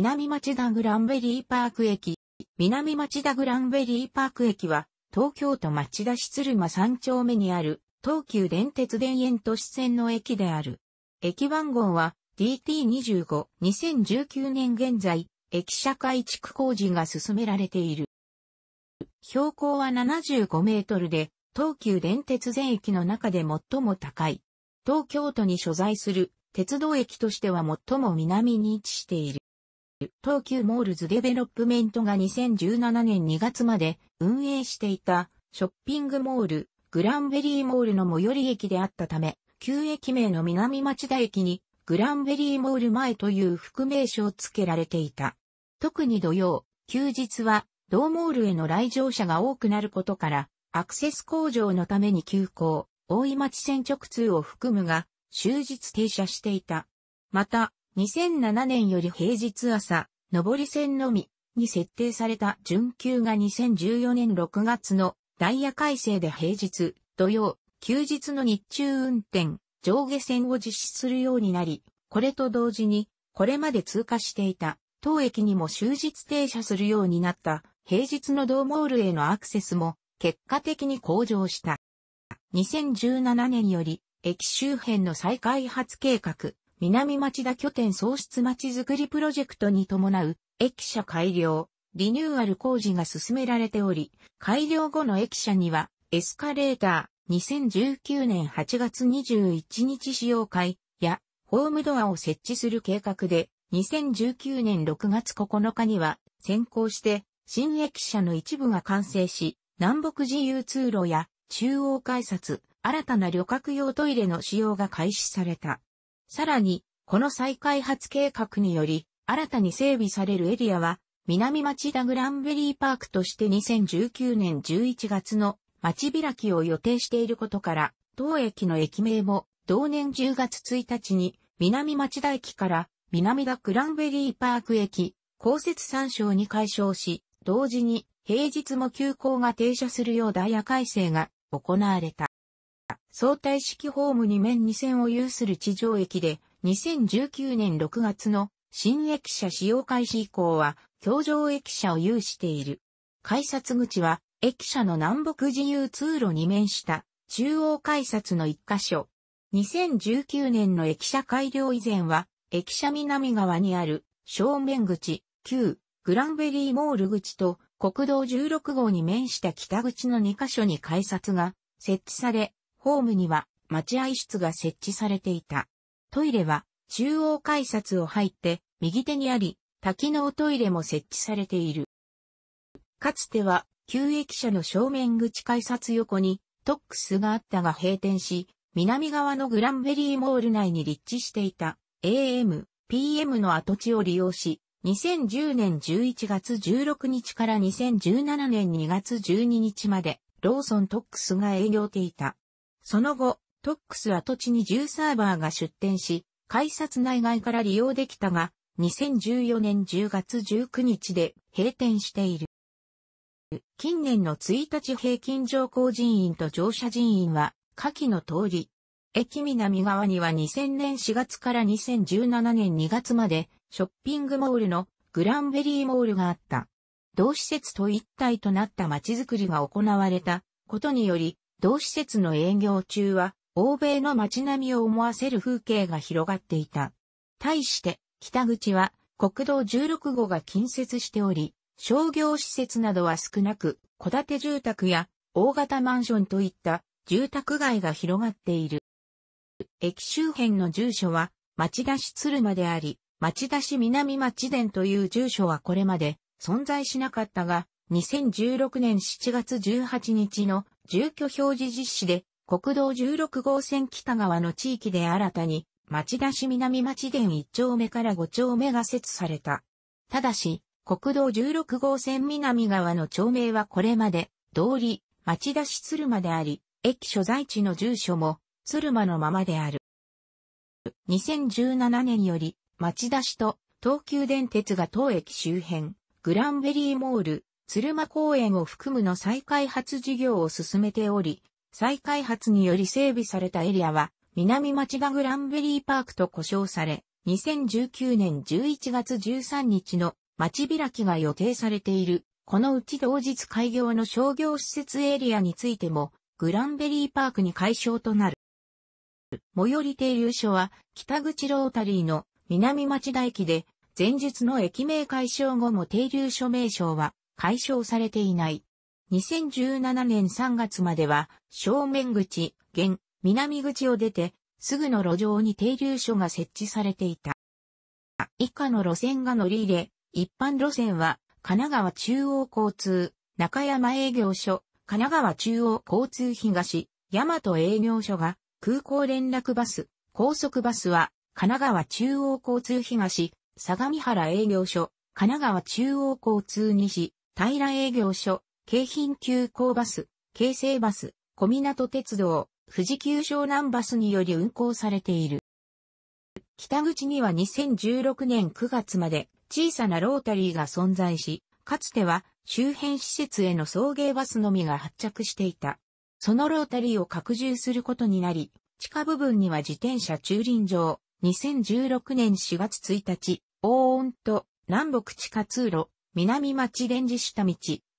南町田グランベリーパーク駅。南町田グランベリーパーク駅は、東京都町田市鶴間3丁目にある、東急電鉄田園都市線の駅である。駅番号は DT25、2019年現在、駅舎改築工事が進められている。標高は75メートルで、東急電鉄全駅の中で最も高い。東京都に所在する鉄道駅としては最も南に位置している。東急モールズデベロップメントが2017年2月まで運営していたショッピングモール、グランベリーモールの最寄り駅であったため、旧駅名の南町田駅にグランベリーモール前という副名称を付けられていた。特に土曜、休日は同モールへの来場者が多くなることから、アクセス向上のために急行、大井町線直通を含むが、終日停車していた。また、2007年より平日朝、上り線のみに設定された準急が2014年6月のダイヤ改正で平日、土曜、休日の日中運転、上下線を実施するようになり、これと同時に、これまで通過していた、当駅にも終日停車するようになった、平日のーモールへのアクセスも、結果的に向上した。2017年より、駅周辺の再開発計画、南町田拠点創出町づくりプロジェクトに伴う、駅舎改良、リニューアル工事が進められており、改良後の駅舎には、エスカレーター、2019年8月21日使用会や、ホームドアを設置する計画で、2019年6月9日には、先行して、新駅舎の一部が完成し、南北自由通路や中央改札、新たな旅客用トイレの使用が開始された。さらに、この再開発計画により、新たに整備されるエリアは、南町田グランベリーパークとして2019年11月の町開きを予定していることから、当駅の駅名も同年10月1日に南町田駅から南田グランベリーパーク駅、公設参照に解消し、同時に平日も急行が停車するようダイヤ改正が行われた。相対式ホーム2面2線を有する地上駅で、2019年6月の新駅舎使用開始以降は、橋上駅舎を有している。改札口は、駅舎の南北自由通路に面した、中央改札の一箇所。2019年の駅舎改良以前は、駅舎南側にある、正面口、旧、グランベリーモール口と、国道16号に面した北口の2カ所に改札が設置され、ホームには待合室が設置されていた。トイレは中央改札を入って右手にあり、多機能トイレも設置されている。かつては、旧駅舎の正面口改札横にトックスがあったが閉店し、南側のグランベリーモール内に立地していた AM、PM の跡地を利用し、2010年11月16日から2017年2月12日までローソントックスが営業していた。その後、トックス跡地に10サーバーが出店し、改札内外から利用できたが、2014年10月19日で閉店している。近年の1日平均乗降人員と乗車人員は、下記の通り、駅南側には2000年4月から2017年2月まで、ショッピングモールのグランベリーモールがあった。同施設と一体となった街づくりが行われたことにより、同施設の営業中は、欧米の街並みを思わせる風景が広がっていた。対して、北口は国道16号が近接しており、商業施設などは少なく、戸建て住宅や大型マンションといった住宅街が広がっている。駅周辺の住所は町田市鶴間であり、町田市南町田という住所はこれまで存在しなかったが、2016年7月18日の住居表示実施で、国道16号線北側の地域で新たに、町田市南町田1丁目から5丁目が設された。ただし、国道16号線南側の町名はこれまで、通り、町田市鶴間であり、駅所在地の住所も、鶴間のままである。2017年より、町田市と東急電鉄が当駅周辺、グランベリーモール、鶴間公園を含むの再開発事業を進めており、再開発により整備されたエリアは、南町田グランベリーパークと呼称され、2019年11月13日の町開きが予定されている、このうち同日開業の商業施設エリアについても、グランベリーパークに解消となる。最寄り停留所は、北口ロータリーの南町田駅で、前日の駅名解消後も停留所名称は、解消されていない。2017年3月までは、正面口、現、南口を出て、すぐの路上に停留所が設置されていた。以下の路線が乗り入れ、一般路線は、神奈川中央交通、中山営業所、神奈川中央交通東、大和営業所が、空港連絡バス、高速バスは、神奈川中央交通東、相模原営業所、神奈川中央交通西、平営業所、京浜急行バス、京成バス、小港鉄道、富士急湘南バスにより運行されている。北口には2016年9月まで小さなロータリーが存在し、かつては周辺施設への送迎バスのみが発着していた。そのロータリーを拡充することになり、地下部分には自転車駐輪場、2016年4月1日、大音と南北地下通路、南町電磁下道、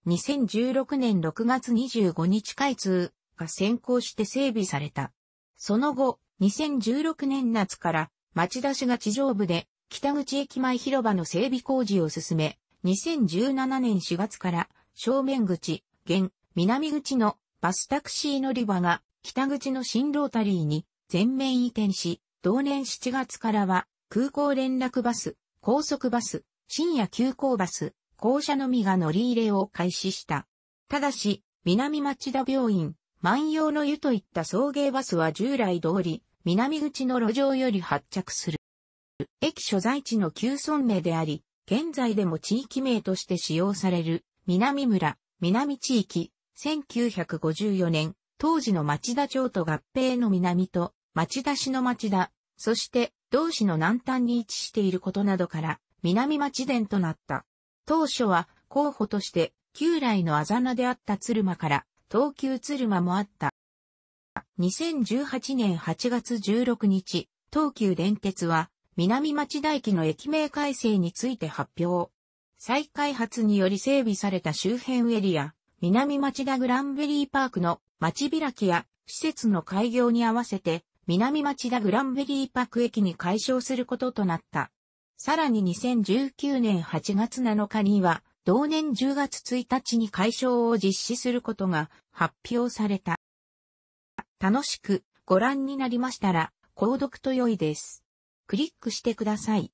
2016年6月25日開通が先行して整備された。その後、2016年夏から町田市が地上部で北口駅前広場の整備工事を進め、2017年4月から正面口、現、南口のバスタクシー乗り場が北口の新ロータリーに全面移転し、同年7月からは空港連絡バス、高速バス、深夜急行バス、校舎のみが乗り入れを開始した。ただし、南町田病院、万葉の湯といった送迎バスは従来通り、南口の路上より発着する。駅所在地の旧村名であり、現在でも地域名として使用される、南村、南地域、1954年、当時の町田町と合併の南と、町田市の町田、そして、同市の南端に位置していることなどから、南町田となった。当初は候補として旧来のあざなであった鶴間から東急鶴間もあった。2018年8月16日、東急電鉄は南町田駅の駅名改正について発表。再開発により整備された周辺エリア、南町田グランベリーパークの町開きや施設の開業に合わせて、南町田グランベリーパーク駅に解消することとなった。さらに2019年8月7日には、同年10月1日に解消を実施することが発表された。楽しくご覧になりましたら、購読と良いです。クリックしてください。